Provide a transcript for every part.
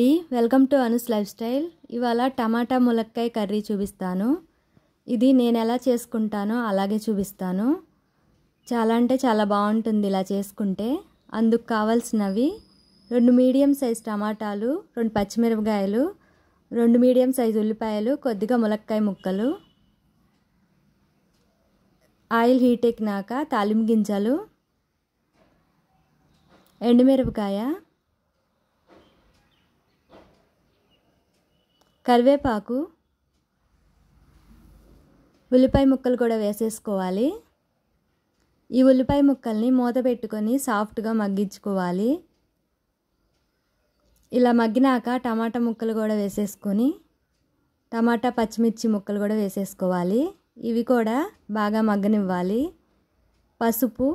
నమస్తే welcome to Anu's lifestyle ఇవాళ టమాటా ములక్కాయ కర్రీ చూపిస్తాను ఇది నేను ఎలా చేసుకుంటానో అలాగే చూపిస్తాను చాలా అంటే చాలా బాగుంటుంది ఇలా చేసుకుంటే అందుకు కావాల్సినవి రెండు మీడియం సైజ్ టమాటాలు రెండు పచ్చిమిరపకాయలు రెండు మీడియం సైజ్ ఉల్లిపాయలు కొద్దిగా ములక్కాయ ముక్కలు ఆయిల్ హీట్ ఎక్కినాక తాలింపు గింజలు ఎండుమిరపకాయ కరివేపాకు ఉల్లిపాయ ముక్కలు కూడా వేసేసుకోవాలి ఈ ఉల్లిపాయ ముక్కల్ని మూత పెట్టుకొని సాఫ్ట్గా మగ్గించుకోవాలి ఇలా మగ్గినాక టమాటా ముక్కలు కూడా వేసేసుకొని టమాటా పచ్చిమిర్చి ముక్కలు కూడా వేసేసుకోవాలి ఇవి కూడా బాగా మగ్గనివ్వాలి పసుపు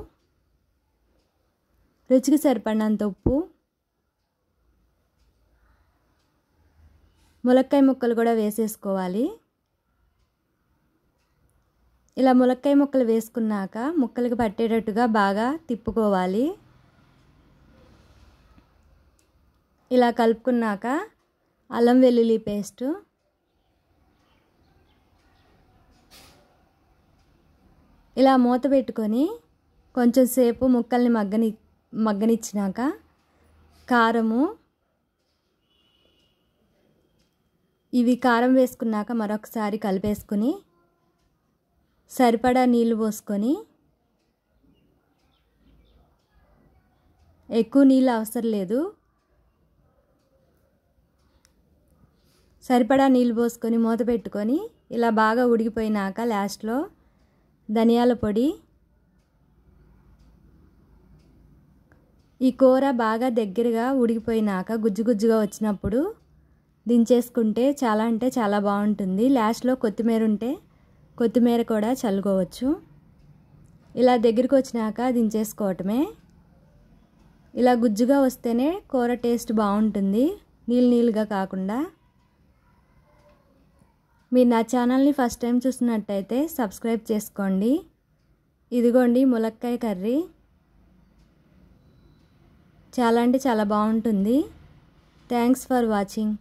రుచికి సరిపడినంత ఉప్పు ములక్కాయ ముక్కలు కూడా వేసేసుకోవాలి ఇలా ములక్కాయ ముక్కలు వేసుకున్నాక ముక్కలకు పట్టేటట్టుగా బాగా తిప్పుకోవాలి ఇలా కలుపుకున్నాక అల్లం వెల్లుల్లి పేస్టు ఇలా మూత పెట్టుకొని కొంచెం సేపు ముక్కల్ని మగ్గని మగ్గనిచ్చినాక కారము ఇవి కారం వేసుకున్నాక మరొకసారి కలిపేసుకుని సరిపడా నీళ్ళు పోసుకొని ఎక్కువ నీళ్ళు అవసరం లేదు సరిపడా నీళ్ళు పోసుకొని మూత పెట్టుకొని ఇలా బాగా ఉడికిపోయినాక లాస్ట్లో ధనియాల పొడి ఈ కూర బాగా దగ్గరగా ఉడికిపోయినాక గుజ్జు గుజ్జుగా వచ్చినప్పుడు దించేసుకుంటే చాలా అంటే చాలా బాగుంటుంది లాస్ట్లో కొత్తిమీర ఉంటే కొత్తిమీర కూడా చల్లుకోవచ్చు ఇలా దగ్గరికి వచ్చినాక దించేసుకోవటమే ఇలా గుజ్జుగా వస్తేనే కూర టేస్ట్ బాగుంటుంది నీళ్ళు నీళ్ళుగా కాకుండా మీరు నా ఛానల్ని ఫస్ట్ టైం చూసినట్టయితే సబ్స్క్రైబ్ చేసుకోండి ఇదిగోండి ములక్కాయ కర్రీ చాలా అంటే చాలా బాగుంటుంది థ్యాంక్స్ ఫర్ వాచింగ్